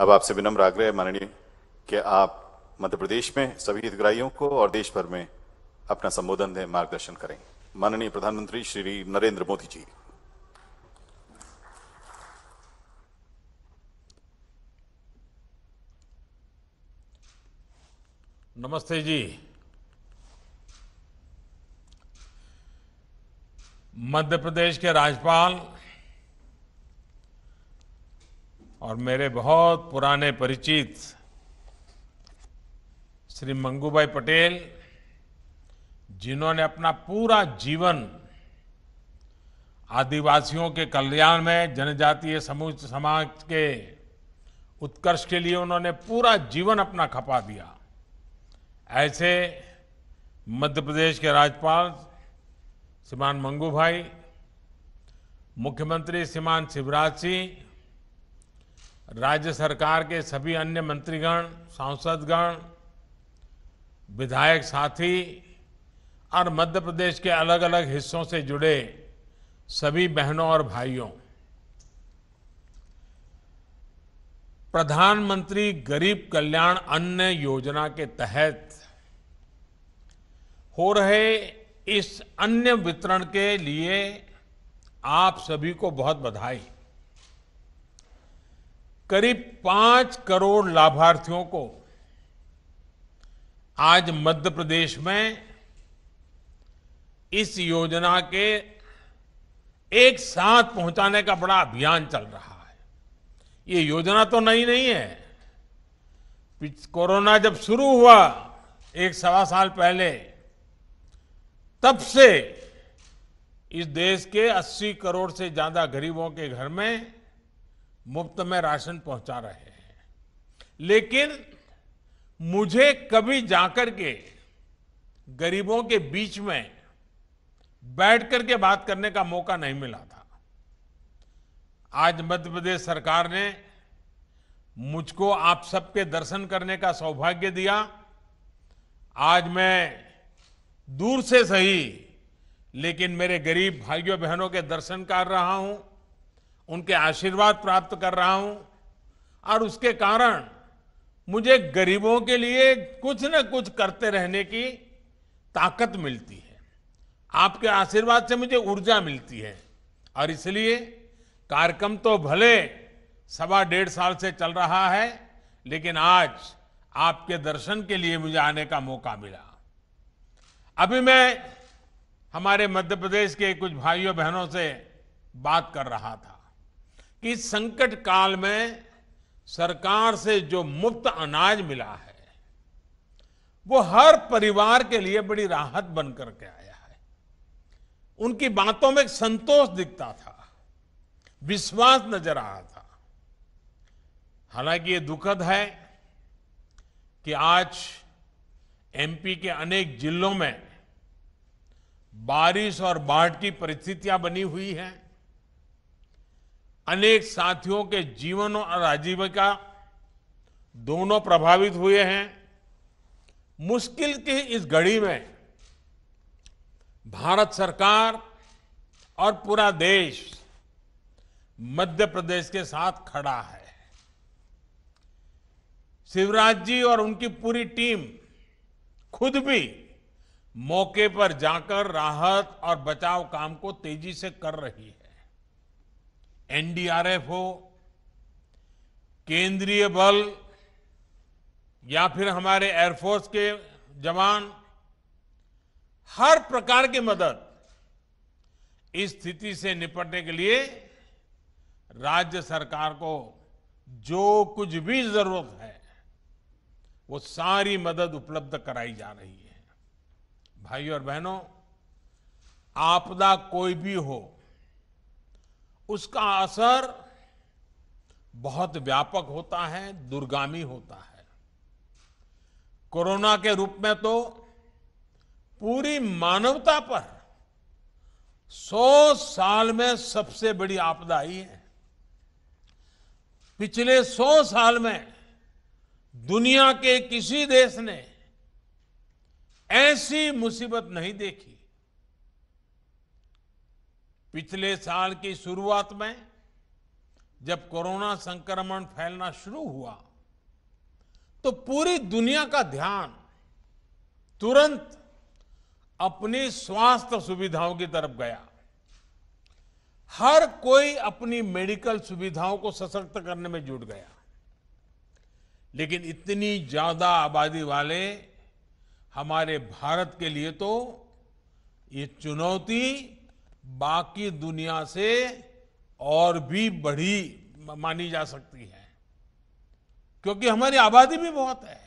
अब आपसे विनम्र आग्रह माननीय कि आप मध्य प्रदेश में सभी हितग्राहियों को और देश भर में अपना संबोधन दें मार्गदर्शन करें माननीय प्रधानमंत्री श्री नरेंद्र मोदी जी नमस्ते जी मध्य प्रदेश के राज्यपाल और मेरे बहुत पुराने परिचित श्री मंगूभाई पटेल जिन्होंने अपना पूरा जीवन आदिवासियों के कल्याण में जनजातीय समूह समाज के उत्कर्ष के लिए उन्होंने पूरा जीवन अपना खपा दिया ऐसे मध्य प्रदेश के राज्यपाल श्रीमान मंगू भाई मुख्यमंत्री श्रीमान शिवराज सिंह राज्य सरकार के सभी अन्य मंत्रीगण सांसदगण विधायक साथी और मध्य प्रदेश के अलग अलग हिस्सों से जुड़े सभी बहनों और भाइयों प्रधानमंत्री गरीब कल्याण अन्न योजना के तहत हो रहे इस अन्य वितरण के लिए आप सभी को बहुत बधाई करीब पांच करोड़ लाभार्थियों को आज मध्य प्रदेश में इस योजना के एक साथ पहुंचाने का बड़ा अभियान चल रहा है ये योजना तो नई नहीं है कोरोना जब शुरू हुआ एक सवा साल पहले तब से इस देश के 80 करोड़ से ज्यादा गरीबों के घर में मुफ्त में राशन पहुंचा रहे हैं लेकिन मुझे कभी जाकर के गरीबों के बीच में बैठ करके बात करने का मौका नहीं मिला था आज मध्य प्रदेश सरकार ने मुझको आप सबके दर्शन करने का सौभाग्य दिया आज मैं दूर से सही लेकिन मेरे गरीब भाइयों बहनों के दर्शन कर रहा हूं उनके आशीर्वाद प्राप्त कर रहा हूं और उसके कारण मुझे गरीबों के लिए कुछ न कुछ करते रहने की ताकत मिलती है आपके आशीर्वाद से मुझे ऊर्जा मिलती है और इसलिए कार्यक्रम तो भले सवा डेढ़ साल से चल रहा है लेकिन आज आपके दर्शन के लिए मुझे आने का मौका मिला अभी मैं हमारे मध्य प्रदेश के कुछ भाइयों बहनों से बात कर रहा था कि संकट काल में सरकार से जो मुफ्त अनाज मिला है वो हर परिवार के लिए बड़ी राहत बनकर के आया है उनकी बातों में एक संतोष दिखता था विश्वास नजर आ रहा था हालांकि ये दुखद है कि आज एमपी के अनेक जिलों में बारिश और बाढ़ की परिस्थितियां बनी हुई हैं अनेक साथियों के जीवन और आजीविका दोनों प्रभावित हुए हैं मुश्किल की इस घड़ी में भारत सरकार और पूरा देश मध्य प्रदेश के साथ खड़ा है शिवराज जी और उनकी पूरी टीम खुद भी मौके पर जाकर राहत और बचाव काम को तेजी से कर रही है एनडीआरएफ हो केंद्रीय बल या फिर हमारे एयरफोर्स के जवान हर प्रकार की मदद इस स्थिति से निपटने के लिए राज्य सरकार को जो कुछ भी जरूरत है वो सारी मदद उपलब्ध कराई जा रही है भाइयों और बहनों आपदा कोई भी हो उसका असर बहुत व्यापक होता है दुर्गामी होता है कोरोना के रूप में तो पूरी मानवता पर सौ साल में सबसे बड़ी आपदा आई है पिछले सौ साल में दुनिया के किसी देश ने ऐसी मुसीबत नहीं देखी पिछले साल की शुरुआत में जब कोरोना संक्रमण फैलना शुरू हुआ तो पूरी दुनिया का ध्यान तुरंत अपनी स्वास्थ्य सुविधाओं की तरफ गया हर कोई अपनी मेडिकल सुविधाओं को सशक्त करने में जुट गया लेकिन इतनी ज्यादा आबादी वाले हमारे भारत के लिए तो ये चुनौती बाकी दुनिया से और भी बढ़ी मानी जा सकती है क्योंकि हमारी आबादी भी बहुत है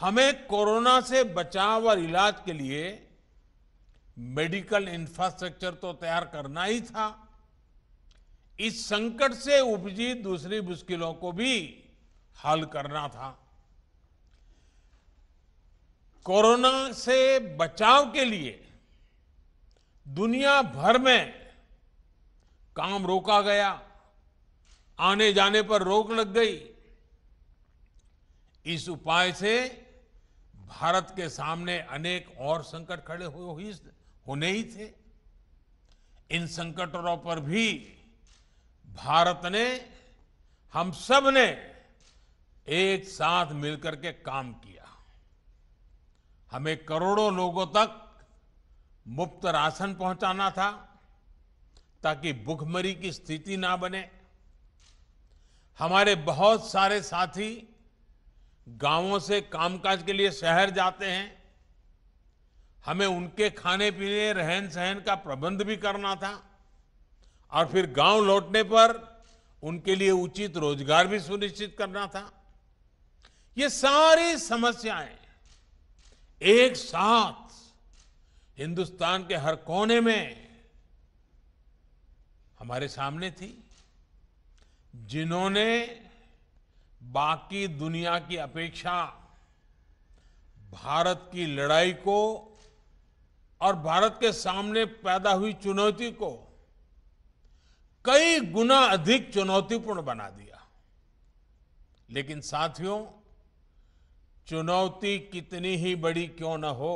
हमें कोरोना से बचाव और इलाज के लिए मेडिकल इंफ्रास्ट्रक्चर तो तैयार करना ही था इस संकट से उपजी दूसरी मुश्किलों को भी हल करना था कोरोना से बचाव के लिए दुनिया भर में काम रोका गया आने जाने पर रोक लग गई इस उपाय से भारत के सामने अनेक और संकट खड़े हो ही होने ही थे इन संकटों पर भी भारत ने हम सब ने एक साथ मिलकर के काम किया हमें करोड़ों लोगों तक मुफ्त राशन पहुंचाना था ताकि भुखमरी की स्थिति ना बने हमारे बहुत सारे साथी गांवों से कामकाज के लिए शहर जाते हैं हमें उनके खाने पीने रहन सहन का प्रबंध भी करना था और फिर गांव लौटने पर उनके लिए उचित रोजगार भी सुनिश्चित करना था ये सारी समस्याएं एक साथ हिंदुस्तान के हर कोने में हमारे सामने थी जिन्होंने बाकी दुनिया की अपेक्षा भारत की लड़ाई को और भारत के सामने पैदा हुई चुनौती को कई गुना अधिक चुनौतीपूर्ण बना दिया लेकिन साथियों चुनौती कितनी ही बड़ी क्यों न हो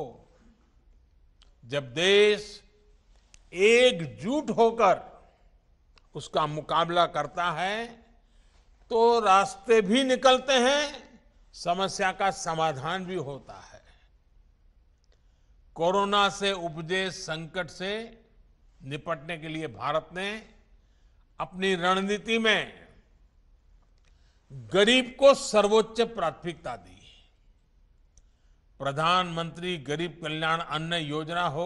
जब देश एकजुट होकर उसका मुकाबला करता है तो रास्ते भी निकलते हैं समस्या का समाधान भी होता है कोरोना से उपजे संकट से निपटने के लिए भारत ने अपनी रणनीति में गरीब को सर्वोच्च प्राथमिकता दी प्रधानमंत्री गरीब कल्याण अन्न योजना हो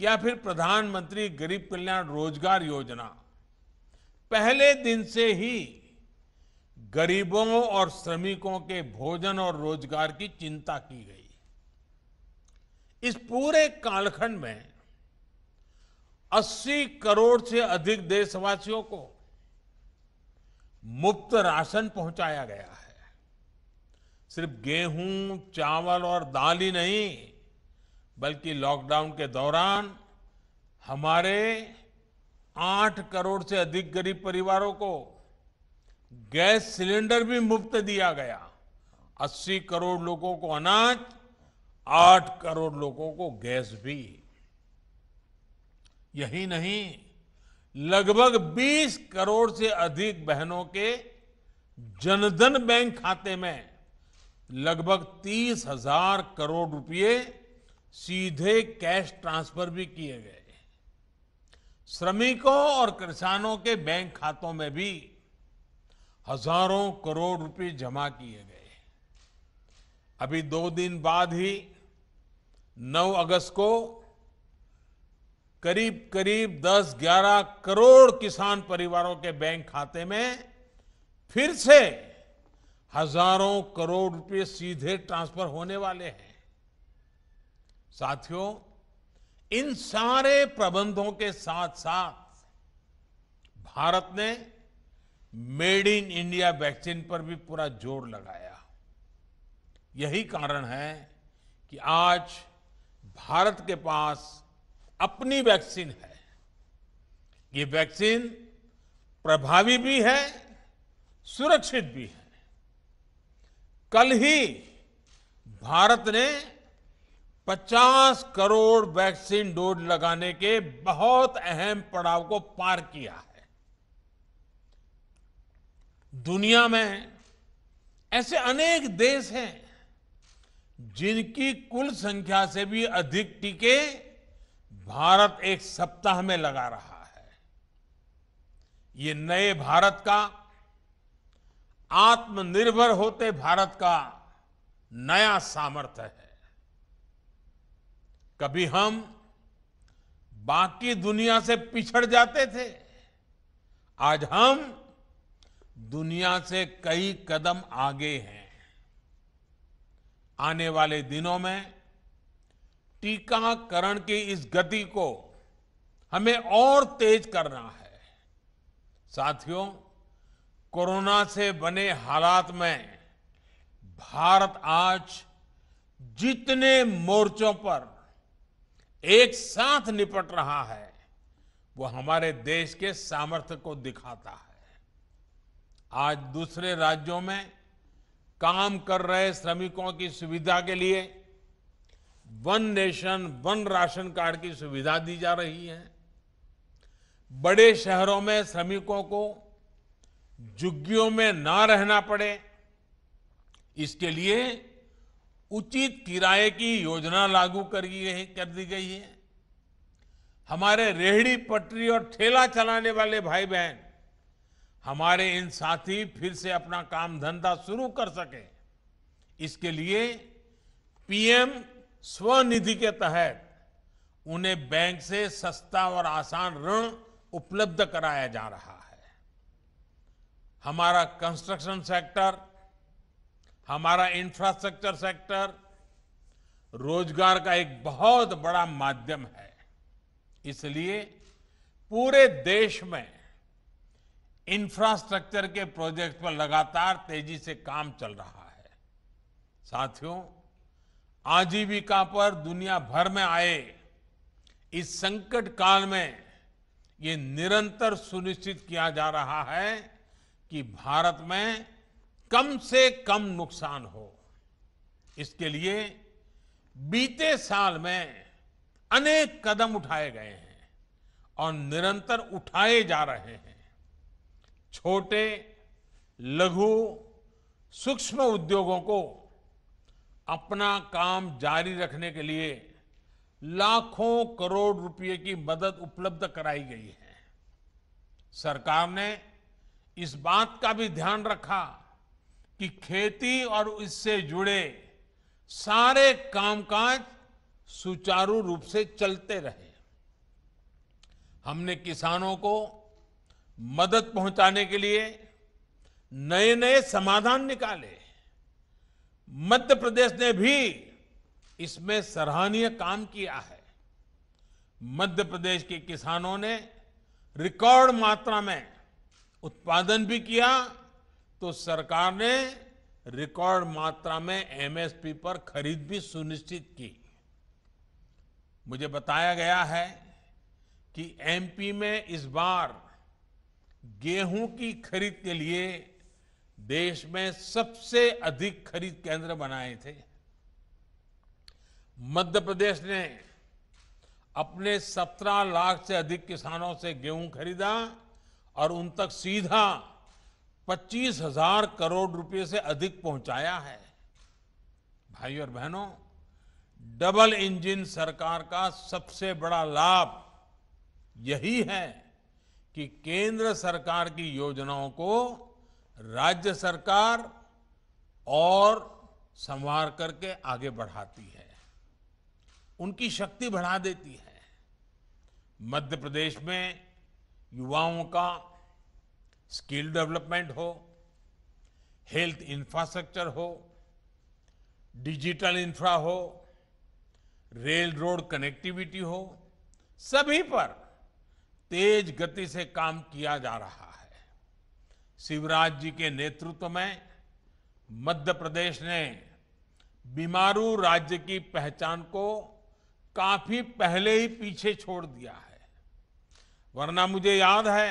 या फिर प्रधानमंत्री गरीब कल्याण रोजगार योजना पहले दिन से ही गरीबों और श्रमिकों के भोजन और रोजगार की चिंता की गई इस पूरे कालखंड में 80 करोड़ से अधिक देशवासियों को मुफ्त राशन पहुंचाया गया है सिर्फ गेहूं चावल और दाल ही नहीं बल्कि लॉकडाउन के दौरान हमारे आठ करोड़ से अधिक गरीब परिवारों को गैस सिलेंडर भी मुफ्त दिया गया अस्सी करोड़ लोगों को अनाज आठ करोड़ लोगों को गैस भी यही नहीं लगभग 20 करोड़ से अधिक बहनों के जनधन बैंक खाते में लगभग तीस हजार करोड़ रुपए सीधे कैश ट्रांसफर भी किए गए श्रमिकों और किसानों के बैंक खातों में भी हजारों करोड़ रुपए जमा किए गए अभी दो दिन बाद ही 9 अगस्त को करीब करीब 10-11 करोड़ किसान परिवारों के बैंक खाते में फिर से हजारों करोड़ रुपए सीधे ट्रांसफर होने वाले हैं साथियों इन सारे प्रबंधों के साथ साथ भारत ने मेड इन इंडिया वैक्सीन पर भी पूरा जोर लगाया यही कारण है कि आज भारत के पास अपनी वैक्सीन है ये वैक्सीन प्रभावी भी है सुरक्षित भी है कल ही भारत ने 50 करोड़ वैक्सीन डोज लगाने के बहुत अहम पड़ाव को पार किया है दुनिया में ऐसे अनेक देश हैं जिनकी कुल संख्या से भी अधिक टीके भारत एक सप्ताह में लगा रहा है ये नए भारत का आत्मनिर्भर होते भारत का नया सामर्थ्य है कभी हम बाकी दुनिया से पिछड़ जाते थे आज हम दुनिया से कई कदम आगे हैं आने वाले दिनों में टीकाकरण की इस गति को हमें और तेज करना है साथियों कोरोना से बने हालात में भारत आज जितने मोर्चों पर एक साथ निपट रहा है वो हमारे देश के सामर्थ्य को दिखाता है आज दूसरे राज्यों में काम कर रहे श्रमिकों की सुविधा के लिए one nation one ration card की सुविधा दी जा रही है बड़े शहरों में श्रमिकों को झुग्गियों में ना रहना पड़े इसके लिए उचित किराए की योजना लागू कर कर दी गई है हमारे रेहड़ी पटरी और ठेला चलाने वाले भाई बहन हमारे इन साथी फिर से अपना काम धंधा शुरू कर सके इसके लिए पीएम स्वनिधि के तहत उन्हें बैंक से सस्ता और आसान ऋण उपलब्ध कराया जा रहा है हमारा कंस्ट्रक्शन सेक्टर हमारा इंफ्रास्ट्रक्चर सेक्टर रोजगार का एक बहुत बड़ा माध्यम है इसलिए पूरे देश में इंफ्रास्ट्रक्चर के प्रोजेक्ट पर लगातार तेजी से काम चल रहा है साथियों आजीविका पर दुनिया भर में आए इस संकट काल में ये निरंतर सुनिश्चित किया जा रहा है कि भारत में कम से कम नुकसान हो इसके लिए बीते साल में अनेक कदम उठाए गए हैं और निरंतर उठाए जा रहे हैं छोटे लघु सूक्ष्म उद्योगों को अपना काम जारी रखने के लिए लाखों करोड़ रुपए की मदद उपलब्ध कराई गई है सरकार ने इस बात का भी ध्यान रखा कि खेती और इससे जुड़े सारे कामकाज सुचारू रूप से चलते रहे हमने किसानों को मदद पहुंचाने के लिए नए नए समाधान निकाले मध्य प्रदेश ने भी इसमें सराहनीय काम किया है मध्य प्रदेश के किसानों ने रिकॉर्ड मात्रा में उत्पादन भी किया तो सरकार ने रिकॉर्ड मात्रा में एमएसपी पर खरीद भी सुनिश्चित की मुझे बताया गया है कि एमपी में इस बार गेहूं की खरीद के लिए देश में सबसे अधिक खरीद केंद्र बनाए थे मध्य प्रदेश ने अपने 17 लाख से अधिक किसानों से गेहूं खरीदा और उन तक सीधा पच्चीस हजार करोड़ रुपए से अधिक पहुंचाया है भाई और बहनों डबल इंजन सरकार का सबसे बड़ा लाभ यही है कि केंद्र सरकार की योजनाओं को राज्य सरकार और संवार करके आगे बढ़ाती है उनकी शक्ति बढ़ा देती है मध्य प्रदेश में युवाओं का स्किल डेवलपमेंट हो हेल्थ इंफ्रास्ट्रक्चर हो डिजिटल इंफ्रा हो रेल रोड कनेक्टिविटी हो सभी पर तेज गति से काम किया जा रहा है शिवराज जी के नेतृत्व में मध्य प्रदेश ने बीमारू राज्य की पहचान को काफी पहले ही पीछे छोड़ दिया है वरना मुझे याद है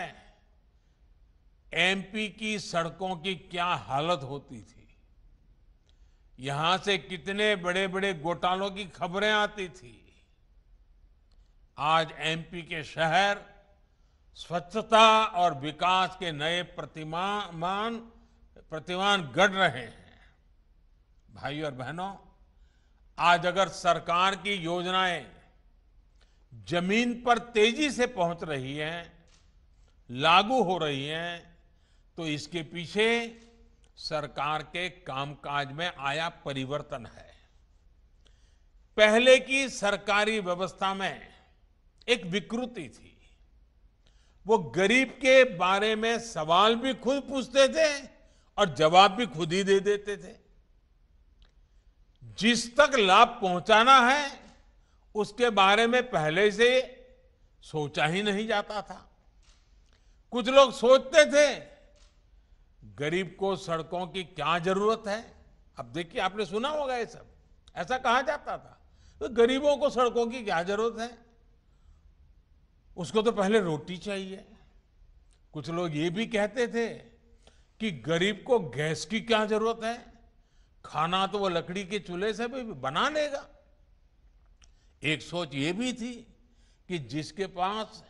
एमपी की सड़कों की क्या हालत होती थी यहां से कितने बड़े बड़े घोटालों की खबरें आती थी आज एमपी के शहर स्वच्छता और विकास के नए प्रतिमान प्रतिमान गढ़ रहे हैं भाइयों और बहनों आज अगर सरकार की योजनाएं जमीन पर तेजी से पहुंच रही है लागू हो रही है तो इसके पीछे सरकार के कामकाज में आया परिवर्तन है पहले की सरकारी व्यवस्था में एक विकृति थी वो गरीब के बारे में सवाल भी खुद पूछते थे और जवाब भी खुद ही दे देते थे जिस तक लाभ पहुंचाना है उसके बारे में पहले से सोचा ही नहीं जाता था कुछ लोग सोचते थे गरीब को सड़कों की क्या जरूरत है अब देखिए आपने सुना होगा ये सब ऐसा कहा जाता था तो गरीबों को सड़कों की क्या जरूरत है उसको तो पहले रोटी चाहिए कुछ लोग ये भी कहते थे कि गरीब को गैस की क्या जरूरत है खाना तो वो लकड़ी के चूल्हे से भी बना लेगा एक सोच ये भी थी कि जिसके पास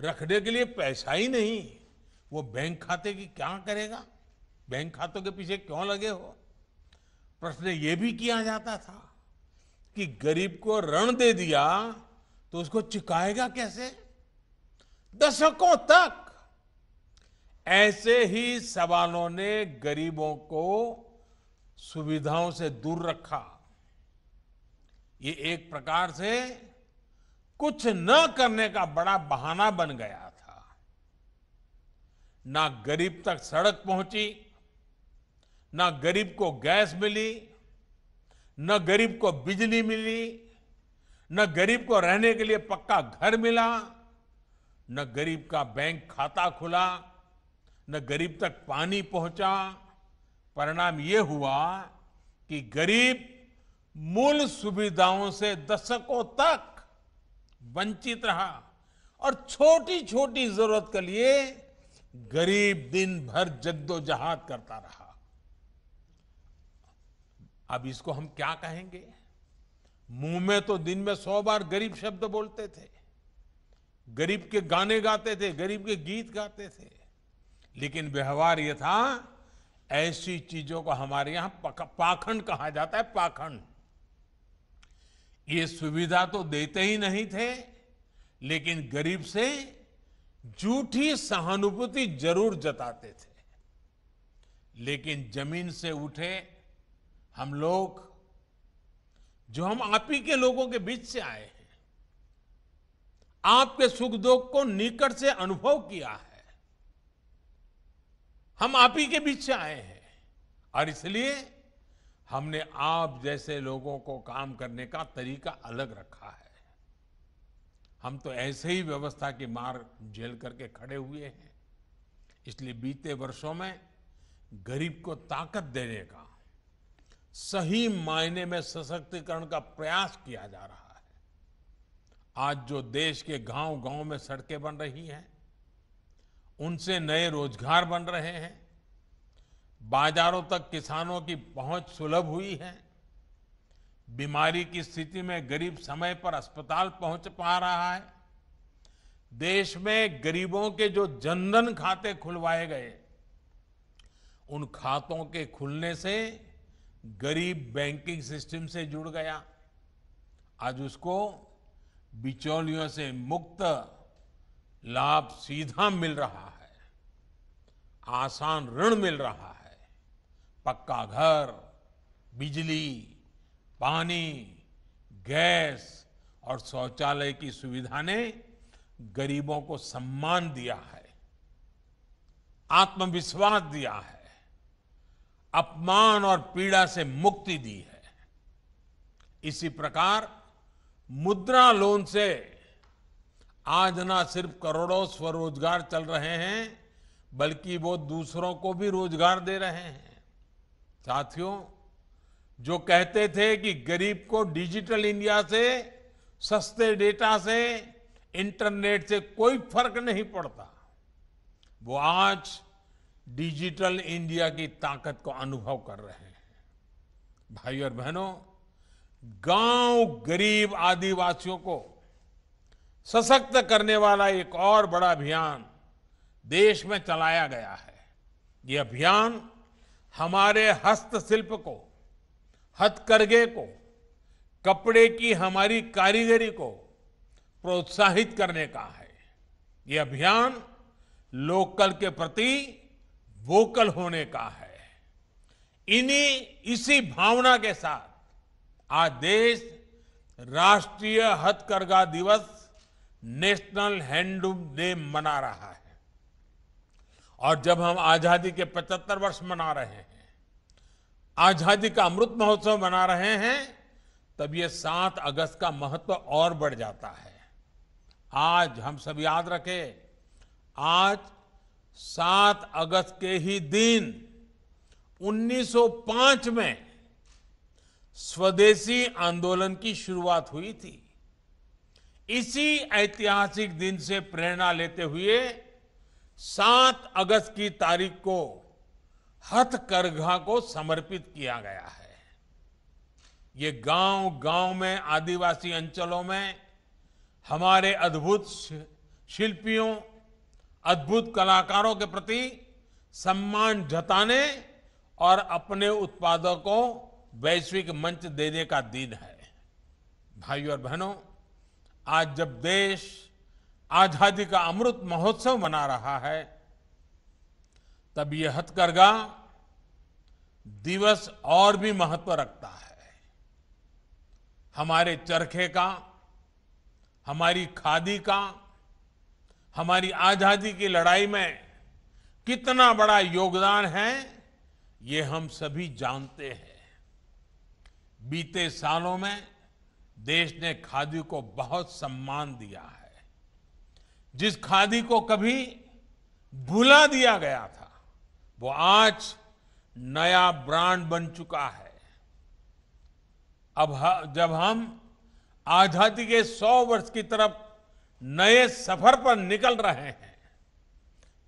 रखने के लिए पैसा ही नहीं वो बैंक खाते की क्या करेगा बैंक खातों के पीछे क्यों लगे हो प्रश्न ये भी किया जाता था कि गरीब को ऋण दे दिया तो उसको चुकाएगा कैसे दशकों तक ऐसे ही सवालों ने गरीबों को सुविधाओं से दूर रखा ये एक प्रकार से कुछ न करने का बड़ा बहाना बन गया था ना गरीब तक सड़क पहुंची ना गरीब को गैस मिली न गरीब को बिजली मिली न गरीब को रहने के लिए पक्का घर मिला न गरीब का बैंक खाता खुला न गरीब तक पानी पहुंचा परिणाम ये हुआ कि गरीब मूल सुविधाओं से दशकों तक वंचित रहा और छोटी छोटी जरूरत के लिए गरीब दिन भर जद्दोजहाद करता रहा अब इसको हम क्या कहेंगे मुंह में तो दिन में सौ बार गरीब शब्द बोलते थे गरीब के गाने गाते थे गरीब के गीत गाते थे लेकिन व्यवहार यह था ऐसी चीजों को हमारे यहां पाखंड कहा जाता है पाखंड ये सुविधा तो देते ही नहीं थे लेकिन गरीब से झूठी सहानुभूति जरूर जताते थे लेकिन जमीन से उठे हम लोग जो हम आप ही के लोगों के बीच से आए हैं आपके सुख दुख को निकट से अनुभव किया है हम आप ही के बीच से आए हैं और इसलिए हमने आप जैसे लोगों को काम करने का तरीका अलग रखा है हम तो ऐसे ही व्यवस्था की मार झेल करके खड़े हुए हैं इसलिए बीते वर्षों में गरीब को ताकत देने का सही मायने में सशक्तिकरण का प्रयास किया जा रहा है आज जो देश के गांव गांव में सड़कें बन रही हैं उनसे नए रोजगार बन रहे हैं बाजारों तक किसानों की पहुंच सुलभ हुई है बीमारी की स्थिति में गरीब समय पर अस्पताल पहुंच पा रहा है देश में गरीबों के जो जनधन खाते खुलवाए गए उन खातों के खुलने से गरीब बैंकिंग सिस्टम से जुड़ गया आज उसको बिचौलियों से मुक्त लाभ सीधा मिल रहा है आसान ऋण मिल रहा है पक्का घर बिजली पानी गैस और शौचालय की सुविधा ने गरीबों को सम्मान दिया है आत्मविश्वास दिया है अपमान और पीड़ा से मुक्ति दी है इसी प्रकार मुद्रा लोन से आज ना सिर्फ करोड़ों स्वरोजगार चल रहे हैं बल्कि वो दूसरों को भी रोजगार दे रहे हैं साथियों जो कहते थे कि गरीब को डिजिटल इंडिया से सस्ते डेटा से इंटरनेट से कोई फर्क नहीं पड़ता वो आज डिजिटल इंडिया की ताकत को अनुभव कर रहे हैं भाई और बहनों गांव गरीब आदिवासियों को सशक्त करने वाला एक और बड़ा अभियान देश में चलाया गया है ये अभियान हमारे हस्तशिल्प को हथकरघे को कपड़े की हमारी कारीगरी को प्रोत्साहित करने का है ये अभियान लोकल के प्रति वोकल होने का है इन्हीं इसी भावना के साथ आज देश राष्ट्रीय हथकरघा दिवस नेशनल हैंडलूम डे मना रहा है और जब हम आज़ादी के 75 वर्ष मना रहे हैं आज़ादी का अमृत महोत्सव मना रहे हैं तब ये 7 अगस्त का महत्व और बढ़ जाता है आज हम सब याद रखें आज 7 अगस्त के ही दिन 1905 में स्वदेशी आंदोलन की शुरुआत हुई थी इसी ऐतिहासिक दिन से प्रेरणा लेते हुए सात अगस्त की तारीख को हथकरघा को समर्पित किया गया है ये गांव गांव में आदिवासी अंचलों में हमारे अद्भुत शिल्पियों अद्भुत कलाकारों के प्रति सम्मान जताने और अपने उत्पादों को वैश्विक मंच देने का दिन है भाइयों और बहनों आज जब देश आजादी का अमृत महोत्सव मना रहा है तब यह हथकरघा दिवस और भी महत्व रखता है हमारे चरखे का हमारी खादी का हमारी आजादी की लड़ाई में कितना बड़ा योगदान है ये हम सभी जानते हैं बीते सालों में देश ने खादी को बहुत सम्मान दिया है जिस खादी को कभी भुला दिया गया था वो आज नया ब्रांड बन चुका है अब जब हम आजादी के सौ वर्ष की तरफ नए सफर पर निकल रहे हैं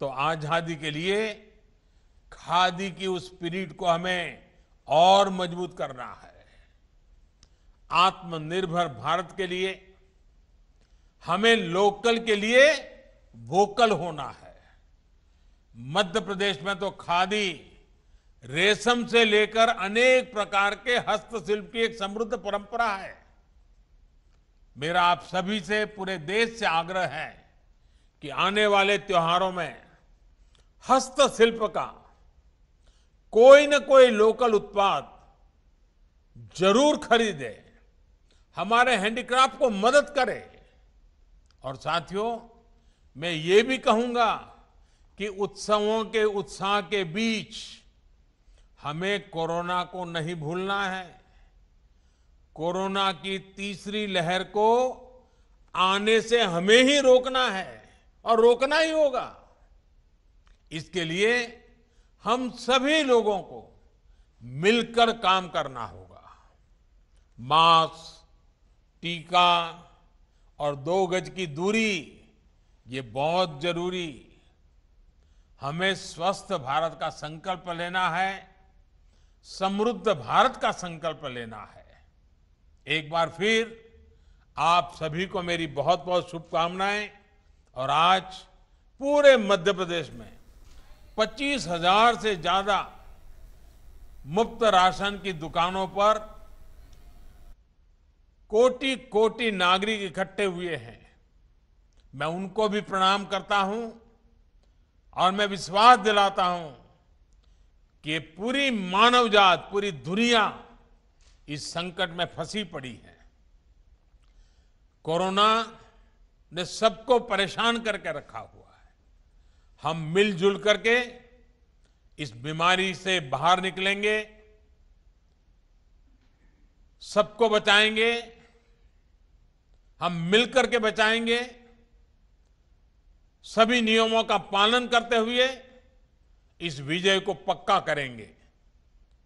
तो आजादी के लिए खादी की उस स्पिरिट को हमें और मजबूत करना है आत्मनिर्भर भारत के लिए हमें लोकल के लिए वोकल होना है मध्य प्रदेश में तो खादी रेशम से लेकर अनेक प्रकार के हस्तशिल्प की एक समृद्ध परंपरा है मेरा आप सभी से पूरे देश से आग्रह है कि आने वाले त्योहारों में हस्तशिल्प का कोई न कोई लोकल उत्पाद जरूर खरीदे हमारे हैंडीक्राफ्ट को मदद करें और साथियों मैं ये भी कहूंगा कि उत्सवों के उत्साह के बीच हमें कोरोना को नहीं भूलना है कोरोना की तीसरी लहर को आने से हमें ही रोकना है और रोकना ही होगा इसके लिए हम सभी लोगों को मिलकर काम करना होगा मास्क टीका और दो गज की दूरी ये बहुत जरूरी हमें स्वस्थ भारत का संकल्प लेना है समृद्ध भारत का संकल्प लेना है एक बार फिर आप सभी को मेरी बहुत बहुत शुभकामनाएं और आज पूरे मध्य प्रदेश में पच्चीस हजार से ज्यादा मुफ्त राशन की दुकानों पर कोटि कोटि नागरिक इकट्ठे हुए हैं मैं उनको भी प्रणाम करता हूं और मैं विश्वास दिलाता हूं कि पूरी मानव जात पूरी दुनिया इस संकट में फंसी पड़ी है कोरोना ने सबको परेशान करके रखा हुआ है हम मिलजुल करके इस बीमारी से बाहर निकलेंगे सबको बचाएंगे हम मिलकर के बचाएंगे सभी नियमों का पालन करते हुए इस विजय को पक्का करेंगे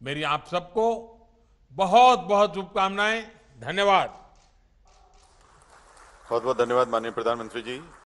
मेरी आप सबको बहुत बहुत शुभकामनाएं धन्यवाद बहुत बहुत धन्यवाद माननीय प्रधानमंत्री जी